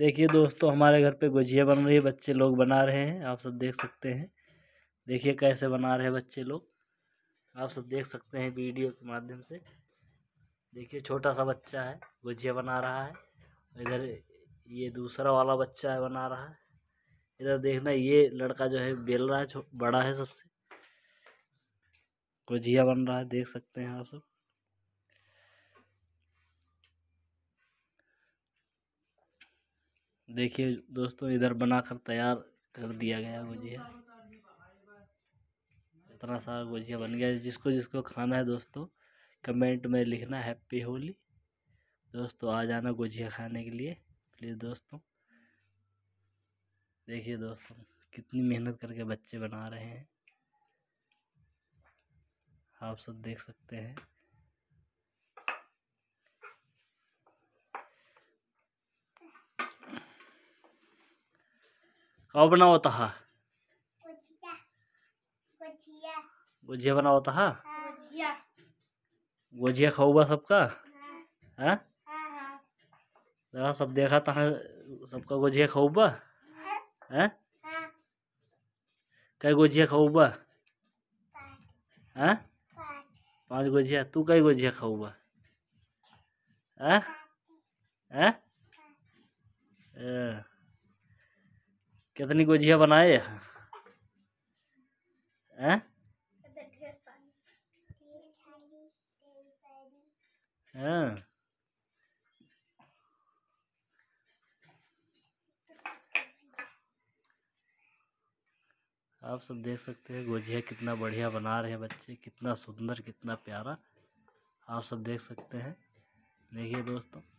देखिए दोस्तों हमारे घर पे गुजिया बन रही है बच्चे लोग बना रहे हैं आप सब देख सकते हैं देखिए कैसे बना रहे हैं बच्चे लोग आप सब देख सकते हैं वीडियो के माध्यम से देखिए छोटा सा बच्चा है गुजिया बना रहा है इधर ये दूसरा वाला बच्चा है बना रहा है इधर देखना ये लड़का जो है बेल रहा है बड़ा है सबसे गुजिया बन रहा है देख सकते हैं आप सब देखिए दोस्तों इधर बनाकर तैयार कर दिया गया गुजिया इतना सारा गुजिया बन गया जिसको जिसको खाना है दोस्तों कमेंट में लिखना हैप्पी होली दोस्तों आ जाना गुजिया खाने के लिए प्लीज़ दोस्तों देखिए दोस्तों कितनी मेहनत करके बच्चे बना रहे हैं आप सब देख सकते हैं कौ बना होता है गुजिया बना होता है गुजिया खाऊबा सबका है हाँ। हाँ? हाँ, सब देखा तहा तो सबका गुजिया खाऊबा है कई गुजिया खाऊबा है पांच गुजिया तू कई गुजिया खाऊबा है है कितनी गुजिया बनाए हैं आप सब देख सकते हैं गोजिया कितना बढ़िया बना रहे हैं बच्चे कितना सुंदर कितना प्यारा आप सब देख सकते हैं देखिए दोस्तों